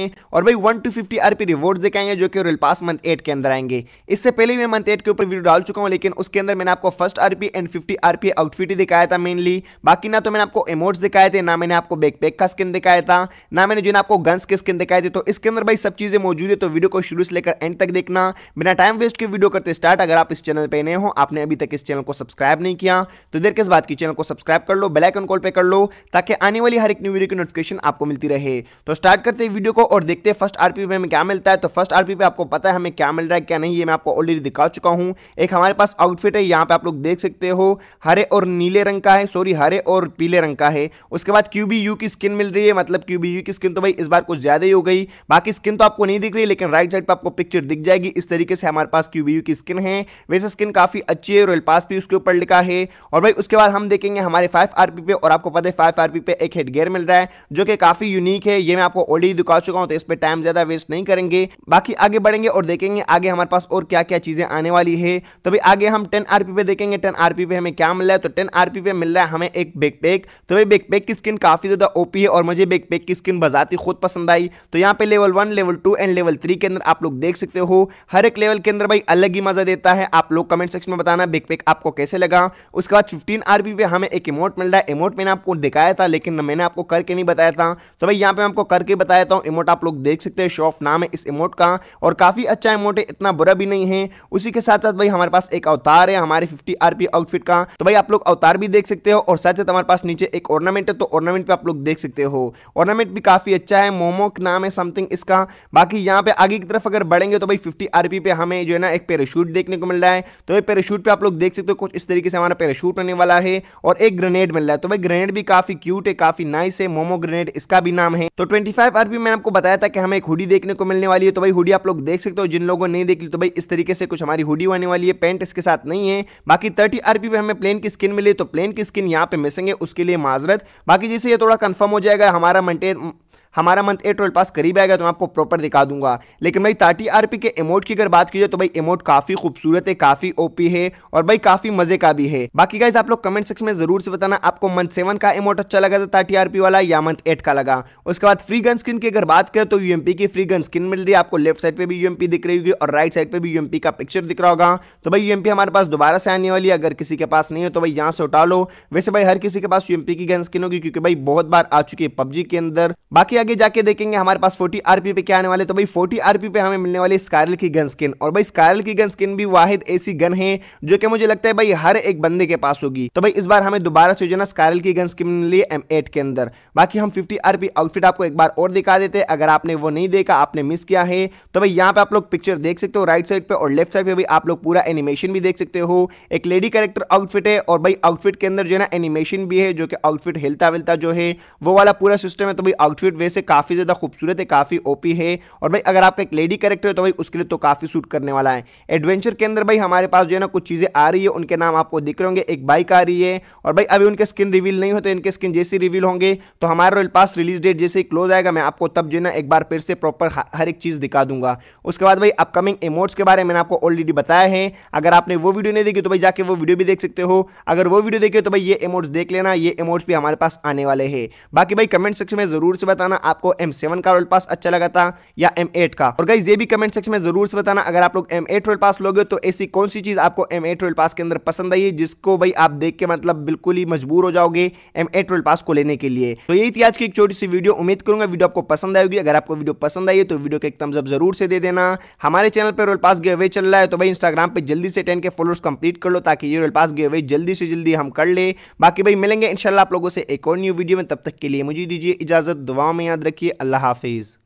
हैं और भाई one two fifty RP rewards दिखाएंगे जो कि रियल पास मंथ एट के अंदर आएंगे इससे पहले मैं मंथ एट के ऊपर वीडियो डाल चुका हूं लेकिन उसके अंदर मैंने आपको first RP and fifty RP outfit ही दिखाया था मेनली बाकी ना तो मैंने आपको इमोट्स दिखाए थे ना मैंने आपको बैकपैक का स्किन दिखाया था ना मैंने जिन्हें आपको गन्स के स्किन दिखाए थे तो इसके अंदर भाई सब चीज़ें मौजूद है तो वीडियो को शुरू से लेकर एंड तक देखना बिना टाइम वेस्ट के वीडियो करते स्टार्ट अगर आप इस चैनल पर नए हो आपने अभी तक इस चैनल को सब्सक्राइब नहीं किया तो देर किस बात की चैनल को सब्सक्राइब कर लो बेलाइकन कॉल पर कर लो ताकि आने वाली हर एक न्यू वीडियो की नोटिफिकेशन आपको मिलती रहे तो स्टार्ट करते वीडियो को और देखते हैं फर्स्ट आरपी पे हमें क्या मिलता है तो फर्स्ट आरपी पे आपको पता है हमें क्या मिल रहा है क्या नहीं ये मैं आपको ऑलरेडी दिखा चुका हूँ एक हमारे पास आउटफिट है यहाँ पे आप लोग देख सकते हो हरे और नीले रंग का है सॉरी हरे और पीले रंग का है उसके बाद क्यूबी की स्किन मिल रही है मतलब क्यूबी की स्किन तो भाई इस बार कुछ ज़्यादा ही हो गई बाकी स्किन तो आपको नहीं दिख रही लेकिन राइट साइड पर आपको पिक्चर दिख जाएगी इस तरीके से हमारे पास क्यूबी की स्किन है वैसे स्किन काफ़ी अच्छी है रॉयल पास भी उसके ऊपर लिखा है और भाई उसके बाद हम देखेंगे हमारे फाइव आरपी पे और आपको पता है फाइव आरपी पे एक हेड गेयर मिल रहा है जो कि काफ़ी यूनिक है ये मैं आपको ऑलरेडी दिखा चुका चुका हूँ तो इस पर टाइम ज़्यादा वेस्ट नहीं करेंगे बाकी आगे बढ़ेंगे और देखेंगे आगे हमारे पास और क्या क्या चीज़ें आने वाली है तो भी आगे हम टेन आरपी पे देखेंगे टेन आरपी पे हमें क्या मिल रहा है तो टेन आरपी पे मिल रहा है हमें एक बैकपैक तो भाई बैकपैक की स्किन काफ़ी ज़्यादा ओपी है और मुझे बैकपैक की स्किन बजाती खुद पसंद आई तो यहाँ पे level one level two and level three के अंदर आप लोग देख सकते हो हर एक लेवल के अंदर भाई अलग ही मज़ा देता है आप लोग कमेंट सेक्शन में बताना बैकपैक आपको कैसे लगा उसके बाद फिफ्टीन आरपी पे हमें एक इमोट मिल रहा है इमोट मैंने आपको दिखाया था लेकिन मैंने आपको करके नहीं बताया था तो भाई यहाँ पे आपको करके बताया था इमोट इमोट आप लोग देख सकते हैं शॉफ नाम है इस इमोट का और काफ़ी अच्छा इमोट है इतना बुरा भी नहीं है उसी के साथ साथ भाई हमारे पास एक अवतार है हमारे फिफ्टी आरपी आउटफिट का तो भाई आप लोग अवतार भी देख सकते हो और साथ साथ हमारे पास नीचे एक ऑर्नामेंट है तो ऑर्नामेंट भी आप लोग देख सकते हो ऑर्नामेंट भी काफ़ी अच्छा है मोमोक नाम है समथिंग इसका बाकी यहाँ पे आगे की तरफ अगर बढ़ेंगे तो भाई फिफ्टी आरपी पे हमें जो है ना एक पेराशूट देखने को मिल रहा है तो भाई पेराशूट पे आप लोग देख सकते हो कुछ इस तरीके से हमारा पेराशूट होने वाला है और एक ग्रेनेड मिल रहा है तो भाई ग्रेनेड भी काफ़ी क्यूट है काफ़ी नाइस है मोमो ग्रेनेड इसका भी नाम है तो ट्वेंटी फाइव आरपी मैंने आपको आपको बताया था कि हमें एक हुडी देखने को मिलने वाली है तो भाई हुडी आप लोग देख सकते हो जिन लोगों ने नहीं देख ली तो भाई इस तरीके से कुछ हमारी हुडी होने वाली है पेंट इसके साथ नहीं है बाकी थर्टी आरपी पे हमें प्लेन की स्किन मिली तो प्लेन की स्किन यहाँ पे मिसिंग है उसके लिए माजरत बाकी जैसे ये थोड़ा कन्फर्म हो जाएगा हमारा मंटेन हमारा मंथ एट ट्वेल्व पास करीब आएगा तो मैं आपको प्रॉपर दिखा दूंगा लेकिन भाई थर्टी आर के इमोट की अगर बात की जाए तो भाई इमोट काफ़ी खूबसूरत है काफ़ी ओपी है और भाई काफ़ी मज़े का भी है बाकी गाइज आप लोग कमेंट सेक्शन में ज़रूर से बताना आपको मंथ सेवन का इमोट अच्छा लगा था थर्टी आर वाला या मंथ एट का लगा उसके बाद फ्री गन स्किन की अगर बात करें तो यूएमपी की फ्री गन स्किन मिल रही है आपको लेफ्ट साइड पर भी यूएमपी दिख रही होगी और राइट साइड पर भी यूएमपी का पिक्चर दिख रहा होगा तो भाई यूएमपी हमारे पास दोबारा से आने वाली अगर किसी के पास नहीं हो तो भाई यहाँ से उठा लो वैसे भाई हर किसी के पास यूएमपी की गन स्किन होगी क्योंकि भाई बहुत बार आ चुकी है पबजी के अंदर बाकी आगे जाके देखेंगे हमारे पास फोर्टी आरपी पे क्या आने वाले तो भाई फोर्टी आरपी पे हमें मिलने वाली स्कारल की गन स्किन और भाई स्कारल की गन स्किन भी वाहिद ऐसी गन है जो कि मुझे लगता है भाई हर एक बंदे के पास होगी तो भाई इस बार हमें दोबारा से जो ना स्कारल की गन स्किन मिली एम के अंदर बाकी हम फिफ्टी आरपी आउटफिट आपको एक बार और दिखा देते अगर आपने वो नहीं देखा आपने मिस किया है तो भाई यहाँ पे आप लोग पिक्चर देख सकते हो राइट साइड पे और लेफ्ट साइड पे भी आप लोग पूरा एनिमेशन भी देख सकते हो एक लेडी कैरेक्टर आउटफिट है और भाई आउटफिट के अंदर जो है ना एनिमेशन भी है जो कि आउटफिट हिलता विलता जो है वो वाला पूरा सिस्टम है तो भाई आउटफिट से काफ़ी ज़्यादा खूबसूरत है काफ़ी ओपी है और भाई अगर आपका एक लेडी करेक्टर है तो भाई उसके लिए तो काफ़ी सूट करने वाला है एडवेंचर के अंदर भाई हमारे पास जो है ना कुछ चीज़ें आ रही है उनके नाम आपको दिख रहे होंगे एक बाइक आ रही है और भाई अभी उनके स्किन रिवील नहीं होते तो इनके स्किन जैसे रिवील होंगे तो हमारे रॉयल पास रिलीज डेट जैसे ही क्लोज आएगा मैं आपको तब जो है ना एक बार फिर से प्रॉपर हर एक चीज़ दिखा दूंगा उसके बाद भाई अपकमिंग इमोट्स के बारे में आपको ऑलरेडी बताया है अगर आपने वो वीडियो नहीं देखी तो भाई जाके वो वीडियो भी देख सकते हो अगर वो वीडियो देखे तो भाई ये इमोट्स देख लेना ये इमोट्स भी हमारे पास आने वाले हैं बाकी भाई कमेंट सेक्शन में ज़रूर से बताना बताना आपको एम सेवन का रोल पास अच्छा लगा था या एम एट का और गाइज ये भी कमेंट सेक्शन में जरूर से बताना अगर आप लोग एम एट रोल पास लोगे तो ऐसी कौन सी चीज आपको एम एट रोल पास के अंदर पसंद आई जिसको भाई आप देख के मतलब बिल्कुल ही मजबूर हो जाओगे एम एट रोल पास को लेने के लिए तो यही थी आज की एक छोटी सी वीडियो उम्मीद करूंगा वीडियो आपको पसंद आएगी अगर आपको वीडियो पसंद आई तो वीडियो को एक तमजब जरूर से दे देना हमारे चैनल पर रोल पास गे गिवे चल रहा है तो भाई इंस्टाग्राम पर जल्दी से टेन के फॉलोअर्स कंप्लीट कर लो ताकि ये रोल पास गे गिवे जल्दी से जल्दी हम कर ले बाकी भाई मिलेंगे इंशाल्लाह आप लोगों से एक और न्यू वीडियो में तब तक के लिए मुझे दीजिए इजाजत दुआ में याद रखिए अल्लाह हाफिज़